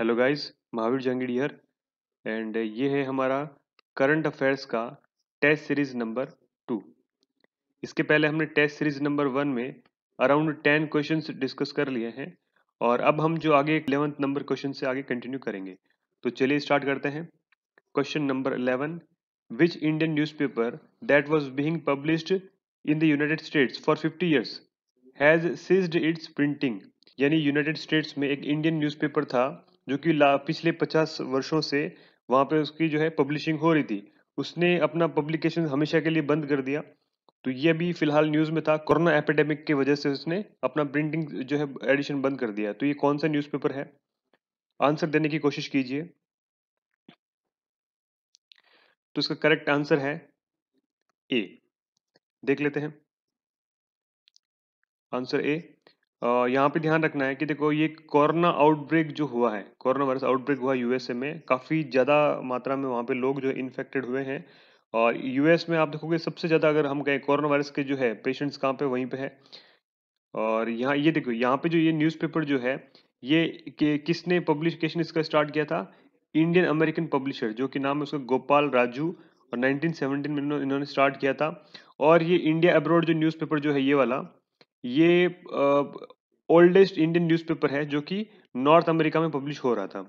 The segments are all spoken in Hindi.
Hello guys Mahavir Jahangir here and ये है हमारा करंट अफेयर्स का टेस्ट सीरीज नंबर टू इसके पहले हमने टेस्ट सीरीज नंबर वन में अराउंड टेन क्वेश्चन डिस्कस कर लिए हैं और अब हम जो आगे इलेवंथ नंबर क्वेश्चन से आगे कंटिन्यू करेंगे तो चलिए स्टार्ट करते हैं question number eleven which Indian newspaper that was being published in the United States for fifty years has ceased its printing यानी यूनाइटेड स्टेट्स में एक इंडियन न्यूज़पेपर था जो कि पिछले पचास वर्षों से वहाँ पे उसकी जो है पब्लिशिंग हो रही थी उसने अपना पब्लिकेशन हमेशा के लिए बंद कर दिया तो ये अभी फिलहाल न्यूज़ में था कोरोना एपिडेमिक की वजह से उसने अपना प्रिंटिंग जो है एडिशन बंद कर दिया तो ये कौन सा न्यूज़पेपर है आंसर देने की कोशिश कीजिए तो इसका करेक्ट आंसर है ए देख लेते हैं आंसर ए यहाँ पे ध्यान रखना है कि देखो ये कोरोना आउटब्रेक जो हुआ है कोरोना वायरस आउटब्रेक हुआ यूएसए में काफ़ी ज़्यादा मात्रा में वहाँ पे लोग जो इन्फेक्टेड हुए हैं और यूएस में आप देखोगे सबसे ज़्यादा अगर हम कहें कोरोना वायरस के जो है पेशेंट्स कहाँ पे वहीं पे है और यहाँ ये देखो यहाँ पे जो ये न्यूज़पेपर जो है ये कि किसने पब्लिकेशन इसका स्टार्ट किया था इंडियन अमेरिकन पब्लिशर जो कि नाम है उसका गोपाल राजू और 1917 में इन्होंने स्टार्ट किया था और ये इंडिया अब्रॉड जो न्यूज़पेपर जो है ये वाला ये ओल्डेस्ट इंडियन न्यूज़पेपर है जो कि नॉर्थ अमेरिका में पब्लिश हो रहा था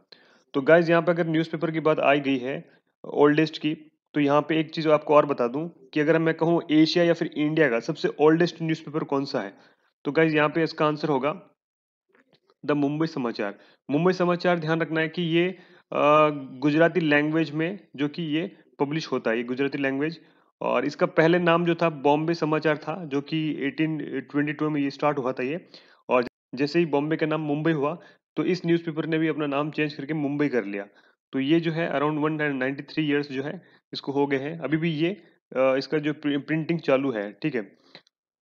तो गाइज यहाँ पे अगर न्यूज़पेपर की बात आई गई है ओल्डेस्ट की तो यहाँ पे एक चीज़ आपको और बता दूँ कि अगर मैं कहूँ एशिया या फिर इंडिया का सबसे ओल्डेस्ट न्यूज़पेपर कौन सा है तो गाइज यहाँ पे इसका आंसर होगा द मुंबई समाचार मुंबई समाचार ध्यान रखना है कि ये गुजराती लैंग्वेज में जो कि ये पब्लिश होता है ये गुजराती लैंग्वेज और इसका पहले नाम जो था बॉम्बे समाचार था जो कि 1822 में ये स्टार्ट हुआ था ये और जैसे ही बॉम्बे का नाम मुंबई हुआ तो इस न्यूज़पेपर ने भी अपना नाम चेंज करके मुंबई कर लिया तो ये जो है around one ninety three years जो है इसको हो गए हैं अभी भी ये इसका जो प्रिंटिंग चालू है ठीक है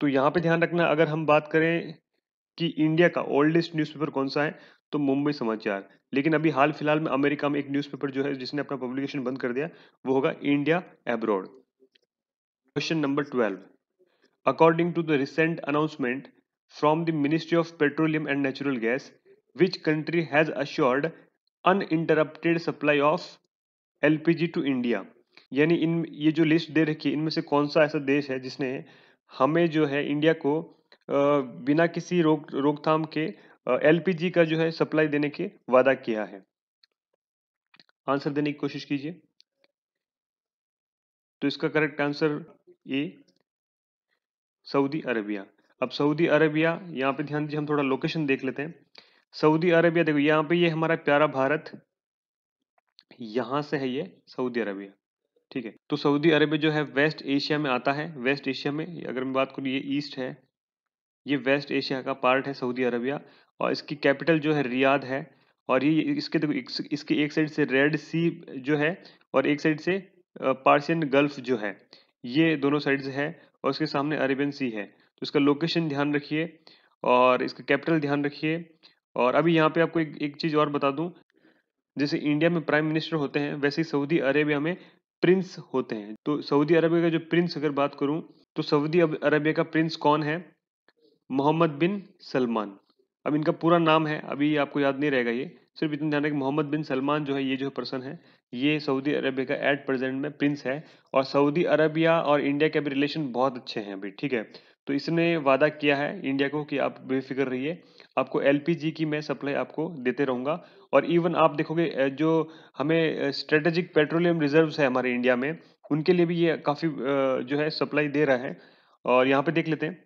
तो यहाँ पे ध्यान रखना अगर हम बात करें कि इंडिया का ओल्डेस्ट न्यूज़पेपर कौन सा है तो मुंबई समाचार लेकिन अभी हाल फिलहाल में अमेरिका में एक न्यूज़पेपर जो है जिसने अपना पब्लिकेशन बंद कर दिया वो होगा India abroad Question number 12. According to the recent announcement from the Ministry of Petroleum and Natural Gas, which country has assured uninterrupted supply of LPG to India यानी इन ये जो लिस्ट दे रखी है इनमें से कौन सा ऐसा देश है जिसने हमें जो है इंडिया को बिना किसी रोक रोकथाम के एलपीजी का जो है सप्लाई देने के वादा किया है आंसर देने की कोशिश कीजिए तो इसका करेक्ट आंसर ये सऊदी अरबिया अब सऊदी अरबिया यहाँ पे ध्यान दीजिए हम थोड़ा लोकेशन देख लेते हैं सऊदी अरबिया देखो यहाँ पे ये हमारा प्यारा भारत यहाँ से है ये सऊदी अरबिया ठीक है तो सऊदी अरबिया जो है वेस्ट एशिया में आता है वेस्ट एशिया में अगर मैं बात करूँ ये ईस्ट है ये वेस्ट एशिया का पार्ट है सऊदी अरबिया और इसकी कैपिटल जो है रियाद है और ये इसके देखो इसके एक साइड से रेड सी जो है और एक साइड से पार्शियन गल्फ जो है ये दोनों साइड्स है और उसके सामने अरेबियन सी है तो इसका लोकेशन ध्यान रखिए और इसका कैपिटल ध्यान रखिए और अभी यहाँ पे आपको एक, एक चीज़ और बता दूँ जैसे इंडिया में प्राइम मिनिस्टर होते हैं वैसे ही सऊदी अरेबिया में प्रिंस होते हैं तो सऊदी अरेबिया का जो प्रिंस अगर बात करूँ तो सऊदी अरेबिया का प्रिंस कौन है मोहम्मद बिन सलमान अब इनका पूरा नाम है अभी आपको याद नहीं रहेगा ये सिर्फ इतना ध्यान रखें मोहम्मद बिन सलमान जो है ये जो पर्सन है ये सऊदी अरबिया का एट प्रेजेंट में प्रिंस है और सऊदी अरबिया और इंडिया के भी रिलेशन बहुत अच्छे हैं अभी ठीक है तो इसने वादा किया है इंडिया को कि आप बेफिक्र रहिए आपको एलपीजी की मैं सप्लाई आपको देते रहूँगा और इवन आप देखोगे जो हमें स्ट्रेटेजिक पेट्रोलियम रिजर्व्स है हमारे इंडिया में उनके लिए भी ये काफ़ी जो है सप्लाई दे रहा है और यहाँ पे देख लेते हैं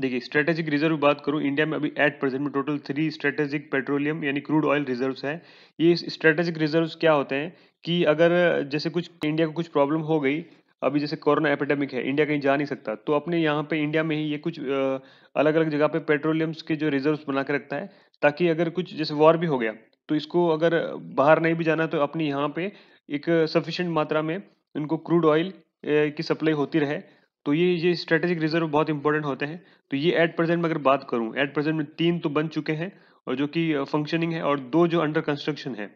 देखिए स्ट्रेटेजिक रिजर्व बात करूँ इंडिया में अभी एट प्रेजेंट में टोटल थ्री स्ट्रेटेजिक पेट्रोलियम यानी क्रूड ऑयल रिजर्व्स है ये स्ट्रेटेजिक रिजर्व्स क्या होते हैं कि अगर जैसे कुछ इंडिया को कुछ प्रॉब्लम हो गई अभी जैसे कोरोना एपिडेमिक है इंडिया कहीं जा नहीं सकता तो अपने यहाँ पे इंडिया में ही ये कुछ अलग अलग जगह पे पेट्रोलियम्स के जो रिजर्व्स बना के रखता है ताकि अगर कुछ जैसे वॉर भी हो गया तो इसको अगर बाहर नहीं भी जाना तो अपने यहाँ पे एक सफिशेंट मात्रा में इनको क्रूड ऑयल की सप्लाई होती रहे तो ये ये स्ट्रेटेजिक रिजर्व बहुत इंपॉर्टेंट होते हैं तो ये एट प्रेजेंट में अगर बात करूँ एट प्रेजेंट में तीन तो बन चुके हैं और जो कि फंक्शनिंग है और दो जो अंडर कंस्ट्रक्शन है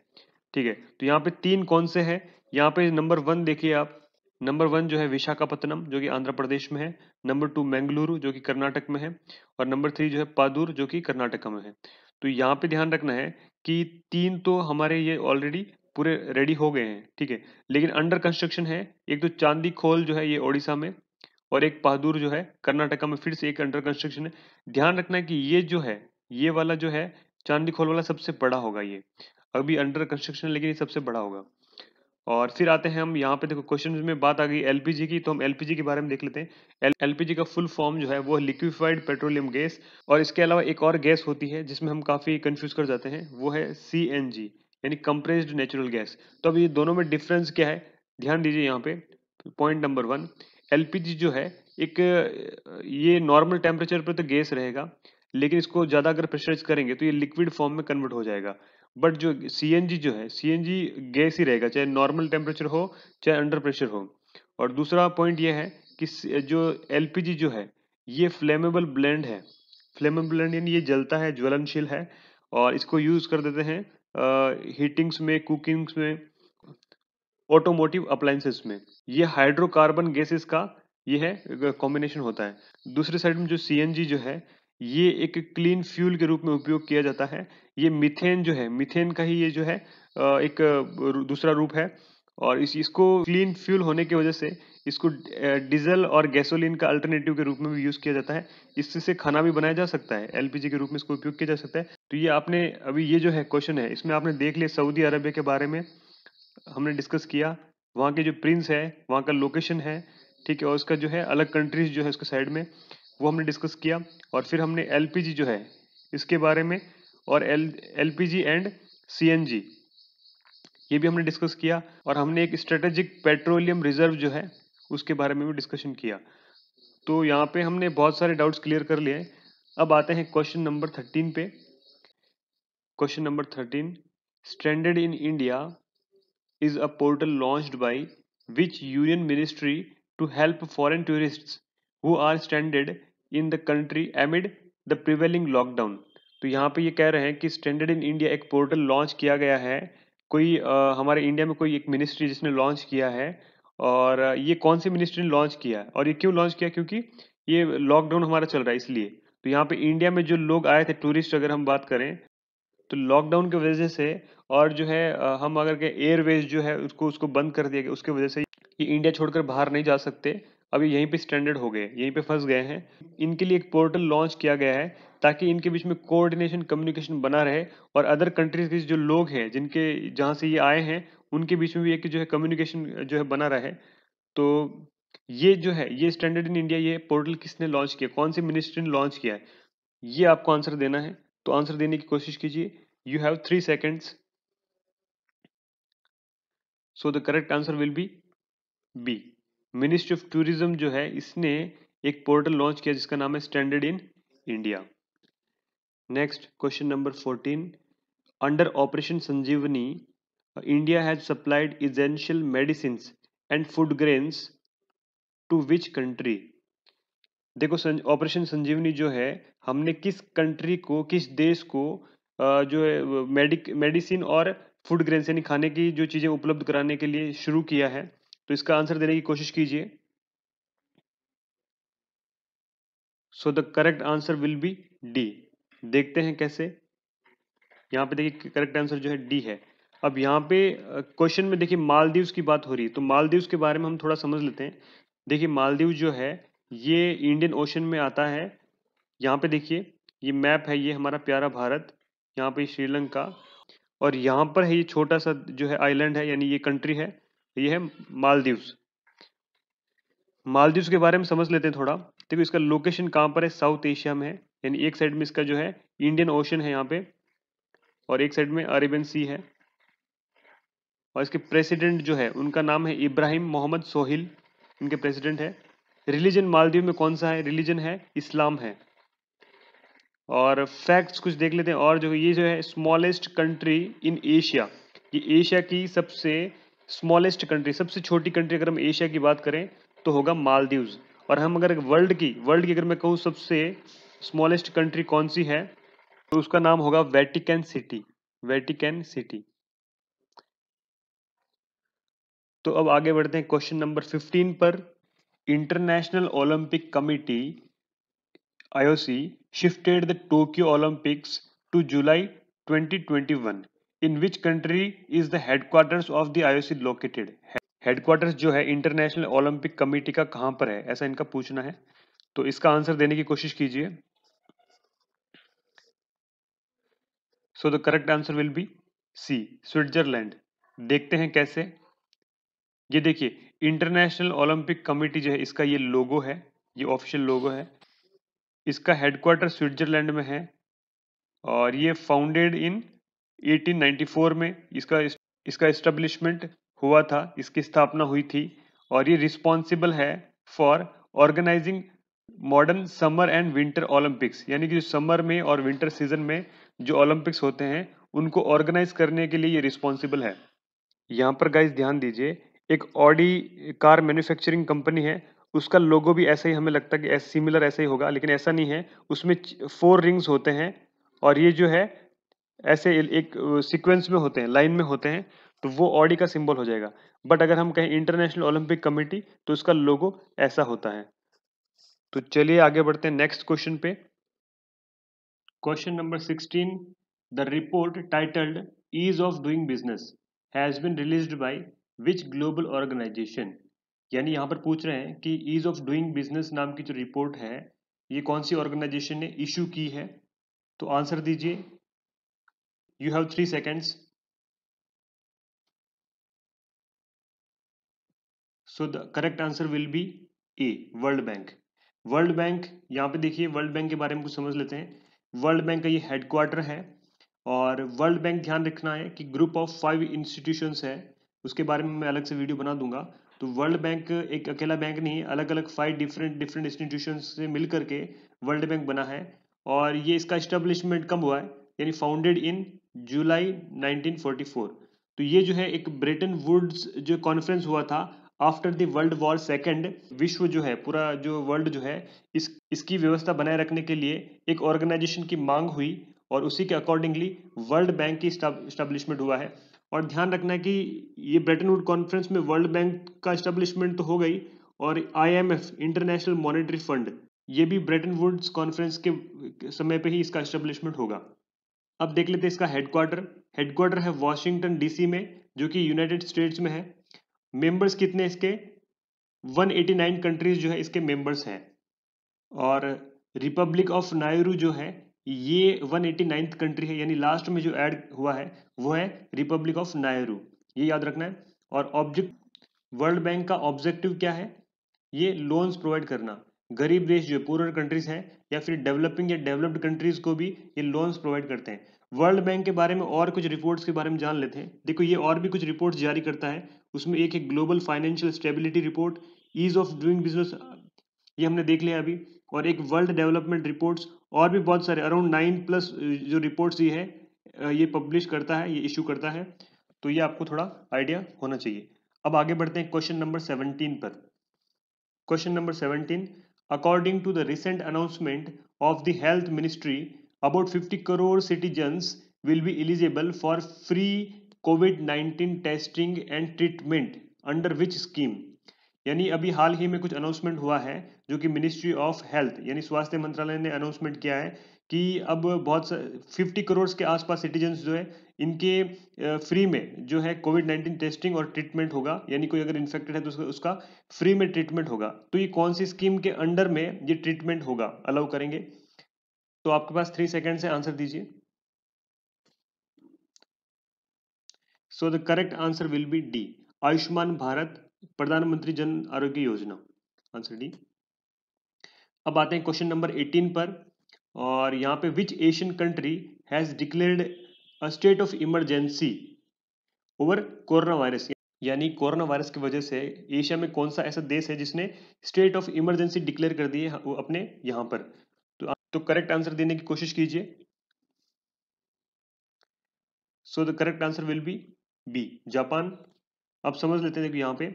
ठीक है तो यहाँ पे तीन कौन से हैं यहाँ पे नंबर वन देखिए आप नंबर वन जो है विशाखापत्तनम जो कि आंध्र प्रदेश में है नंबर टू मैंगलुरु जो कि कर्नाटक में है और नंबर थ्री जो है पादुर जो कि कर्नाटका में है तो यहाँ पे ध्यान रखना है कि तीन तो हमारे ये ऑलरेडी पूरे रेडी हो गए हैं ठीक है लेकिन अंडर कंस्ट्रक्शन है एक तो चांदी खोल जो है ये ओडिशा में और एक पहादुर जो है कर्नाटका में फिर से एक अंडर कंस्ट्रक्शन है ध्यान रखना कि ये जो है ये वाला जो है चांदी खोल वाला सबसे बड़ा होगा ये अभी अंडर कंस्ट्रक्शन लेकिन ये सबसे बड़ा होगा और फिर आते हैं हम यहाँ पे देखो क्वेश्चन में बात आ गई एलपीजी की तो हम एलपीजी के बारे में देख लेते हैं एलपीजी का फुल फॉर्म जो है वो लिक्विफाइड पेट्रोलियम गैस और इसके अलावा एक और गैस होती है जिसमें हम काफ़ी कंफ्यूज कर जाते हैं वो है सी यानी कंप्रेस्ड नेचुरल गैस तो अब ये दोनों में डिफरेंस क्या है ध्यान दीजिए यहाँ पे पॉइंट नंबर वन एलपीजी जो है एक ये नॉर्मल टेम्परेचर पर तो गैस रहेगा लेकिन इसको ज़्यादा अगर प्रेशराइज करेंगे तो ये लिक्विड फॉर्म में कन्वर्ट हो जाएगा बट जो सी जो है सी गैस ही रहेगा चाहे नॉर्मल टेम्परेचर हो चाहे अंडर प्रेशर हो और दूसरा पॉइंट ये है कि जो एल जो है ये फ्लेमेबल ब्लेंड है फ्लेमेबल ब्लेंड यानी ये जलता है ज्वलनशील है और इसको यूज़ कर देते हैं हीटिंग्स में कुकिंग्स में ऑटोमोटिव अप्लायंसेस में ये हाइड्रोकार्बन गैसेस का ये है कॉम्बिनेशन होता है दूसरी साइड में जो सी जो है ये एक क्लीन फ्यूल के रूप में उपयोग किया जाता है ये मिथेन जो है मिथेन का ही ये जो है एक दूसरा रूप है और इस इसको क्लीन फ्यूल होने की वजह से इसको डीजल और गैसोलीन का अल्टरनेटिव के रूप में भी यूज़ किया जाता है इससे खाना भी बनाया जा सकता है एलपीजी के रूप में इसको उपयोग किया जा सकता है तो ये आपने अभी ये जो है क्वेश्चन है इसमें आपने देख लिया सऊदी अरबिया के बारे में हमने डिस्कस किया वहाँ के जो प्रिंस है वहाँ का लोकेशन है ठीक है और उसका जो है अलग कंट्रीज जो है उसके साइड में वो हमने डिस्कस किया और फिर हमने एल जो है इसके बारे में और एल एल एंड सी ये भी हमने डिस्कस किया और हमने एक स्ट्रेटेजिक पेट्रोलियम रिजर्व जो है उसके बारे में भी डिस्कशन किया तो यहाँ पे हमने बहुत सारे डाउट्स क्लियर कर लिए अब आते हैं क्वेश्चन नंबर थर्टीन पे question number thirteen standard in India is a portal launched by which Union Ministry to help foreign tourists who are stranded in the country amid the prevailing lockdown. तो यहाँ पे ये कह रहे हैं कि स्टैंडर्ड इन इंडिया एक पोर्टल लॉन्च किया गया है कोई आ, हमारे इंडिया में कोई एक मिनिस्ट्री जिसने लॉन्च किया है और ये कौन सी मिनिस्ट्री ने लॉन्च किया और ये क्यों लॉन्च किया क्योंकि ये लॉकडाउन हमारा चल रहा है इसलिए तो यहाँ पे इंडिया में जो लोग आए थे टूरिस्ट अगर हम बात करें तो लॉकडाउन की वजह से और जो है हम अगर के एयरवेज जो है उसको उसको बंद कर दिया गया उसकी वजह से ये इंडिया छोड़कर बाहर नहीं जा सकते अभी यहीं पे स्टैंडर्ड हो गए यहीं पे फंस गए हैं इनके लिए एक पोर्टल लॉन्च किया गया है ताकि इनके बीच में कोऑर्डिनेशन कम्युनिकेशन बना रहे और अदर कंट्रीज के जो लोग हैं जिनके जहाँ से ये आए हैं उनके बीच में भी एक जो है कम्युनिकेशन जो है बना रहे तो ये जो है ये स्टैंडर्ड इन इंडिया ये पोर्टल किसने लॉन्च किया कौन सी मिनिस्ट्री ने लॉन्च किया है ये आपको आंसर देना है तो आंसर देने की कोशिश कीजिए you have three seconds so the correct answer will be B ministry of tourism जो है इसने एक पोर्टल लॉन्च किया जिसका नाम है standard in India next question number fourteen under operation Sanjeevani India has supplied essential medicine and food grains to which country देखो ऑपरेशन संजीवनी जो है हमने किस कंट्री को किस देश को uh, जो है मेडिक मेडिसिन और फूड ग्रेन यानी खाने की जो चीज़ें उपलब्ध कराने के लिए शुरू किया है तो इसका आंसर देने की कोशिश कीजिए so the correct answer will be D देखते हैं कैसे यहाँ पे देखिए करेक्ट आंसर जो है डी है अब यहाँ पे क्वेश्चन में देखिए मालदीव्स की बात हो रही है तो मालदीव्स के बारे में हम थोड़ा समझ लेते हैं देखिए मालदीव जो है ये इंडियन ओशन में आता है यहाँ पे देखिए ये मैप है ये हमारा प्यारा भारत यहाँ पे श्रीलंका और यहाँ पर है ये छोटा सा जो है आइलैंड है यानी ये कंट्री है ये है मालदीव्स मालदीव्स के बारे में समझ लेते हैं थोड़ा देखो इसका लोकेशन कहाँ पर है साउथ एशिया में है यानी एक साइड में इसका जो है इंडियन ओशन है यहाँ पे और एक साइड में अरेबियन सी है और इसके प्रेसिडेंट जो है उनका नाम है इब्राहिम मोहम्मद सोहिल इनके प्रेसिडेंट है रिलीजन मालदीव में कौन सा है रिलीजन है इस्लाम है और फैक्ट्स कुछ देख लेते हैं और जो ये जो है स्मॉलेस्ट कंट्री इन एशिया ये एशिया की सबसे स्मॉलेस्ट कंट्री सबसे छोटी कंट्री अगर हम एशिया की बात करें तो होगा मालदीव्स और हम अगर वर्ल्ड की वर्ल्ड की अगर मैं कहूँ सबसे स्मॉलेस्ट कंट्री कौन सी है तो उसका नाम होगा वेटिकन सिटी वेटिकन सिटी तो अब आगे बढ़ते हैं क्वेश्चन नंबर 15 पर international Olympic committee IOC shifted the Tokyo Olympics to July 2021. In which country is the headquarters of the IOC located? Headquarters जो है इंटरनेशनल ओलंपिक कमेटी का कहां पर है ऐसा इनका पूछना है तो इसका आंसर देने की कोशिश कीजिए so the correct answer will be C Switzerland देखते हैं कैसे ये देखिए इंटरनेशनल ओलंपिक कमेटी जो है इसका ये लोगो है ये ऑफिशियल लोगो है इसका हेडक्वार्टर स्विट्जरलैंड में है और ये फाउंडेड इन 1894 में इसका इसका इस्टेब्लिशमेंट हुआ था इसकी स्थापना हुई थी और ये रिस्पॉन्सिबल है for organising modern summer and winter Olympics यानी कि जो समर में और विंटर सीजन में जो ओलंपिक्स होते हैं उनको ऑर्गेनाइज करने के लिए ये रिस्पॉन्सिबल है यहाँ पर गाइज ध्यान दीजिए एक ऑडी कार मैन्युफैक्चरिंग कंपनी है उसका लोगो भी ऐसा ही हमें लगता है कि सिमिलर ऐसा ही होगा लेकिन ऐसा नहीं है उसमें फोर रिंग्स होते हैं और ये जो है ऐसे एक सीक्वेंस में होते हैं लाइन में होते हैं तो वो ऑडी का सिंबल हो जाएगा बट अगर हम कहें इंटरनेशनल ओलंपिक कमेटी तो उसका लोगो ऐसा होता है तो चलिए आगे बढ़ते हैं नेक्स्ट क्वेश्चन पे question number sixteen the report titled ease of doing business has been released by which global organisation यानी यहाँ पर पूछ रहे हैं कि ईज ऑफ डूइंग बिजनेस नाम की जो रिपोर्ट है ये कौन सी ऑर्गेनाइजेशन ने इशू की है तो आंसर दीजिए you have three seconds so the correct answer will be A World Bank World Bank यहाँ पे देखिए वर्ल्ड बैंक के बारे में कुछ समझ लेते हैं वर्ल्ड बैंक का ये हेडक्वार्टर है और वर्ल्ड बैंक ध्यान रखना है कि ग्रुप ऑफ फाइव इंस्टीट्यूशंस है उसके बारे में मैं अलग से वीडियो बना दूंगा तो वर्ल्ड बैंक एक अकेला बैंक नहीं अलग अलग फाइव डिफरेंट डिफरेंट इंस्टीट्यूशन से मिल करके वर्ल्ड बैंक बना है और ये इसका इस्टेब्लिशमेंट कब हुआ है यानी फाउंडेड इन जुलाई 1944 तो ये जो है एक ब्रिटेन वुड्स जो कॉन्फ्रेंस हुआ था after the World War second विश्व जो है पूरा जो वर्ल्ड जो है इस इसकी व्यवस्था बनाए रखने के लिए एक ऑर्गेनाइजेशन की मांग हुई और उसी के अकॉर्डिंगली वर्ल्ड बैंक की स्टैब्लिशमेंट हुआ है और ध्यान रखना कि ये ब्रेटन वुड कॉन्फ्रेंस में वर्ल्ड बैंक का इस्टेब्लिशमेंट तो हो गई और आईएमएफ इंटरनेशनल मॉनेटरी फंड ये भी ब्रेटन वुड्स कॉन्फ्रेंस के समय पे ही इसका इस्टेब्लिशमेंट होगा अब देख लेते हैं इसका हेडक्वार्टर हेडक्वार्टर है वॉशिंगटन डीसी में जो कि यूनाइटेड स्टेट्स में है मेंबर्स कितने इसके 189 कंट्रीज जो है इसके मेंबर्स हैं और रिपब्लिक ऑफ नायरू जो है ये वन एटी नाइन्थ कंट्री है यानी लास्ट में जो ऐड हुआ है वो है रिपब्लिक ऑफ नायरू ये याद रखना है और ऑब्जेक्ट वर्ल्ड बैंक का ऑब्जेक्टिव क्या है ये लोन्स प्रोवाइड करना गरीब देश जो पूरर कंट्रीज हैं या फिर डेवलपिंग या डेवलप्ड कंट्रीज को भी ये लोन्स प्रोवाइड करते हैं वर्ल्ड बैंक के बारे में और कुछ रिपोर्ट्स के बारे में जान लेते हैं देखो ये और भी कुछ रिपोर्ट्स जारी करता है उसमें एक है global financial stability report ease of doing business ये हमने देख लिया अभी और एक वर्ल्ड डेवलपमेंट रिपोर्ट्स और भी बहुत सारे अराउंड नाइन प्लस जो रिपोर्ट्स ये है ये पब्लिश करता है ये इशू करता है तो ये आपको थोड़ा आइडिया होना चाहिए अब आगे बढ़ते हैं क्वेश्चन नंबर सेवनटीन पर question number seventeen according to the recent announcement of the health ministry about fifty crore citizens will be eligible for free COVID nineteen testing and treatment under which scheme यानी अभी हाल ही में कुछ अनाउंसमेंट हुआ है जो कि मिनिस्ट्री ऑफ हेल्थ यानी स्वास्थ्य मंत्रालय ने अनाउंसमेंट किया है कि अब बहुत फिफ्टी करोड़ के आसपास सिटीजन्स जो है इनके फ्री में जो है कोविड नाइन्टीन टेस्टिंग और ट्रीटमेंट होगा यानी कोई अगर इन्फेक्टेड है तो उसका, उसका फ्री में ट्रीटमेंट होगा तो ये कौन सी स्कीम के अंडर में ये ट्रीटमेंट होगा अलाउ करेंगे तो आपके पास थ्री सेकेंड से आंसर दीजिए so the correct answer will be D Ayushman Bharat Pradhan Mantri Jan आरोग्य योजना आंसर डी अब आते हैं क्वेश्चन नंबर 18 पर और यहाँ पे which Asian country has declared a state of emergency over corona virus यानी कोरोना वायरस की वजह से एशिया में कौन सा ऐसा देश है जिसने स्टेट ऑफ इमरजेंसी डिक्लेयर कर दी है अपने यहाँ पर तो, तो करेक्ट आंसर देने की कोशिश कीजिए so the correct answer will be B Japan अब समझ लेते हैं कि यहाँ पे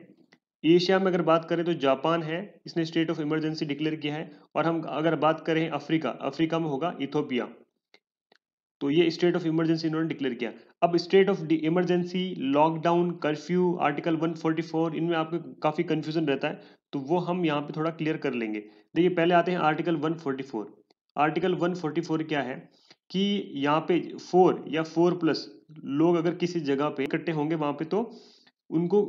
एशिया में अगर बात करें तो जापान है इसने स्टेट ऑफ इमरजेंसी डिक्लेयर किया है और हम अगर बात करें अफ्रीका अफ्रीका में होगा इथोपिया तो ये स्टेट ऑफ इमरजेंसी इन्होंने डिक्लेयर किया अब state of emergency lockdown curfew article 144 इनमें आपको काफ़ी कंफ्यूजन रहता है तो वो हम यहाँ पे थोड़ा क्लियर कर लेंगे देखिए पहले आते हैं आर्टिकल 144 आर्टिकल 144 क्या है कि यहाँ पे फोर या फोर प्लस लोग अगर किसी जगह पे इकट्ठे होंगे वहां पे तो उनको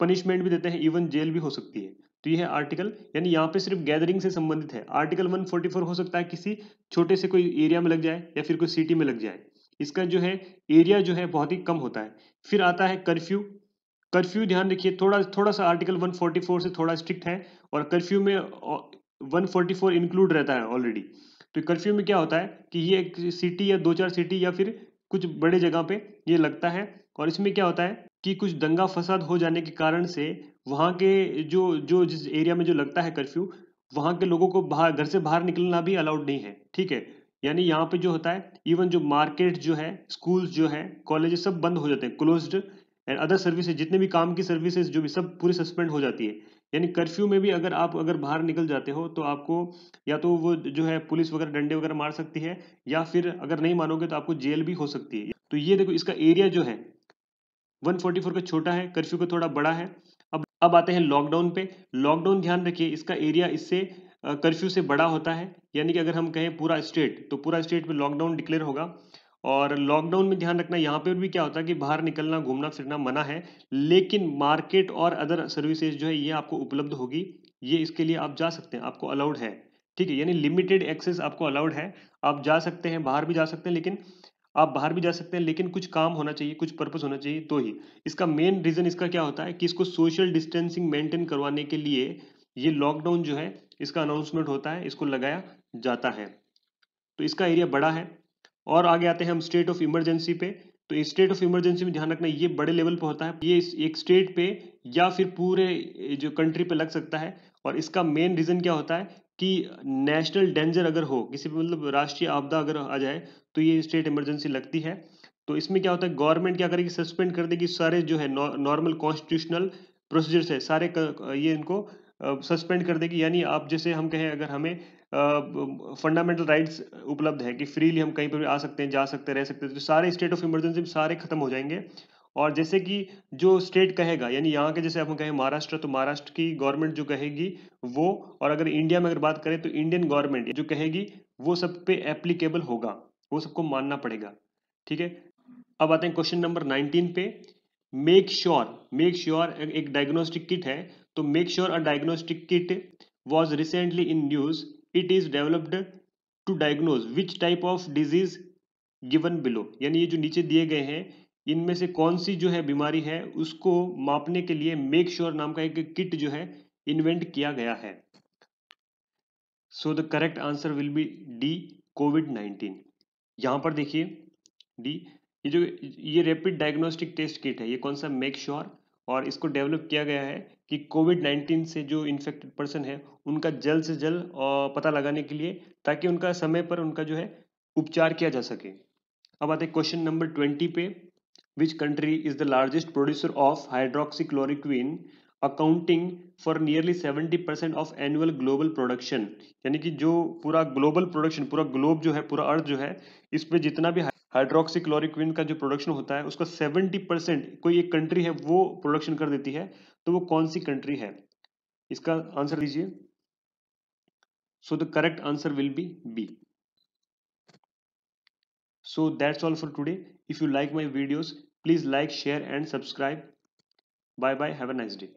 पनिशमेंट भी देते हैं इवन जेल भी हो सकती है तो यह आर्टिकल यानी यहाँ पे सिर्फ गैदरिंग से संबंधित है आर्टिकल 144 हो सकता है किसी छोटे से कोई एरिया में लग जाए या फिर कोई सिटी में लग जाए इसका जो है एरिया जो है बहुत ही कम होता है फिर आता है कर्फ्यू कर्फ्यू ध्यान रखिए थोड़ा थोड़ा सा आर्टिकल 144 से थोड़ा स्ट्रिक्ट है और कर्फ्यू में फोर इंक्लूड रहता है ऑलरेडी तो कर्फ्यू में क्या होता है कि ये एक सिटी या दो चार सिटी या फिर कुछ बड़े जगह पे ये लगता है और इसमें क्या होता है कि कुछ दंगा फसाद हो जाने के कारण से वहाँ के जो जो जिस एरिया में जो लगता है कर्फ्यू वहाँ के लोगों को बाहर घर से बाहर निकलना भी अलाउड नहीं है ठीक है यानी यहाँ पे जो होता है इवन जो मार्केट जो है स्कूल्स जो है कॉलेज सब बंद हो जाते हैं क्लोज्ड एंड अदर सर्विसेज जितने भी काम की सर्विसेज जो भी सब पूरी सस्पेंड हो जाती है यानी कर्फ्यू में भी अगर आप अगर बाहर निकल जाते हो तो आपको या तो वो जो है पुलिस वगैरह डंडे वगैरह मार सकती है या फिर अगर नहीं मानोगे तो आपको जेल भी हो सकती है तो ये देखो इसका एरिया जो है 144 का छोटा है कर्फ्यू का थोड़ा बड़ा है अब अब आते हैं लॉकडाउन पे लॉकडाउन ध्यान रखिए इसका एरिया इससे कर्फ्यू से बड़ा होता है यानी कि अगर हम कहें पूरा स्टेट तो पूरा स्टेट में लॉकडाउन डिक्लेयर होगा और लॉकडाउन में ध्यान रखना यहाँ पे भी क्या होता है कि बाहर निकलना घूमना फिरना मना है लेकिन मार्केट और अदर सर्विसेज जो है ये आपको उपलब्ध होगी ये इसके लिए आप जा सकते हैं आपको अलाउड है ठीक है यानी लिमिटेड एक्सेस आपको अलाउड है आप जा सकते हैं बाहर भी जा सकते हैं लेकिन आप बाहर भी जा सकते हैं लेकिन कुछ काम होना चाहिए कुछ पर्पज होना चाहिए तो ही इसका मेन रीज़न इसका क्या होता है कि इसको सोशल डिस्टेंसिंग मेंटेन करवाने के लिए ये लॉकडाउन जो है इसका अनाउंसमेंट होता है इसको लगाया जाता है तो इसका एरिया बड़ा है और आगे आते हैं हम स्टेट ऑफ इमरजेंसी पे तो स्टेट ऑफ इमरजेंसी में ध्यान रखना ये बड़े लेवल पर होता है ये एक स्टेट पे या फिर पूरे जो कंट्री पे लग सकता है और इसका मेन रीज़न क्या होता है कि नेशनल डेंजर अगर हो किसी भी मतलब राष्ट्रीय आपदा अगर आ जाए तो ये स्टेट इमरजेंसी लगती है तो इसमें क्या होता है गवर्नमेंट क्या करेगी सस्पेंड कर देगी सारे जो है नॉर्मल कॉन्स्टिट्यूशनल प्रोसीजर्स है सारे ये इनको सस्पेंड कर देगी यानी आप जैसे हम कहें अगर हमें फंडामेंटल राइट्स उपलब्ध है कि फ्रीली हम कहीं पर भी आ सकते हैं जा सकते हैं रह सकते हैं तो सारे स्टेट ऑफ इमरजेंसी सारे खत्म हो जाएंगे और जैसे कि जो स्टेट कहेगा यानी यहाँ के जैसे हम कहें महाराष्ट्र तो महाराष्ट्र की गवर्नमेंट जो कहेगी वो और अगर इंडिया में अगर बात करें तो इंडियन गवर्नमेंट जो कहेगी वो सब पे एप्लीकेबल होगा वो सबको मानना पड़ेगा ठीक है अब आते हैं क्वेश्चन नंबर नाइनटीन पे मेक श्योर मेक श्योर एक डायग्नोस्टिक किट है तो make sure a diagnostic kit was recently in news it is developed to diagnose which type of disease given below यानी ये जो नीचे दिए गए हैं इनमें से कौन सी जो है बीमारी है उसको मापने के लिए मेक श्योर नाम का एक किट जो है इन्वेंट किया गया है so the correct answer will be D COVID nineteen यहाँ पर देखिए डी ये जो ये रैपिड डायग्नोस्टिक टेस्ट किट है ये कौन सा मेक श्योर sure और इसको डेवलप किया गया है कि कोविड 19 से जो इन्फेक्टेड पर्सन है उनका जल्द से जल्द पता लगाने के लिए ताकि उनका समय पर उनका जो है उपचार किया जा सके अब आते क्वेश्चन नंबर ट्वेंटी पे which country is the largest producer of hydroxychloroquine accounting for nearly 70 percent of annual global production यानी कि जो पूरा ग्लोबल प्रोडक्शन पूरा ग्लोब जो है पूरा अर्थ जो है इस पर जितना भी हाइड्रोक्सीक्लोरिक्विन का जो प्रोडक्शन होता है उसका 70 परसेंट कोई एक कंट्री है वो प्रोडक्शन कर देती है तो वो कौन सी कंट्री है इसका आंसर दीजिए so the correct answer will be B so that's all for today if you like my videos Please like, share and subscribe. Bye bye. Have a nice day.